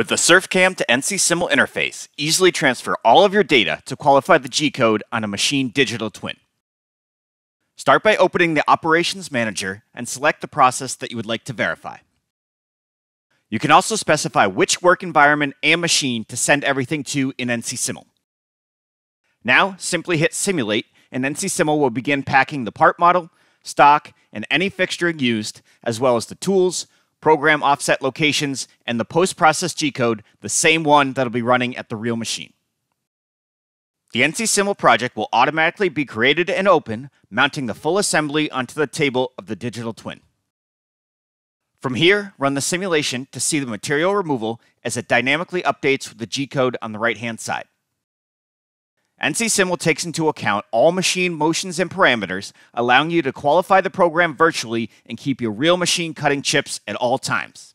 With the SurfCam to NC Simul interface, easily transfer all of your data to qualify the G-code on a machine digital twin. Start by opening the Operations Manager and select the process that you would like to verify. You can also specify which work environment and machine to send everything to in NC Simul. Now, simply hit Simulate, and NC Simul will begin packing the part model, stock, and any fixture used, as well as the tools, program offset locations, and the post-process G-code, the same one that'll be running at the real machine. The NCSIML project will automatically be created and open, mounting the full assembly onto the table of the digital twin. From here, run the simulation to see the material removal as it dynamically updates the G-code on the right-hand side will takes into account all machine motions and parameters, allowing you to qualify the program virtually and keep your real machine cutting chips at all times.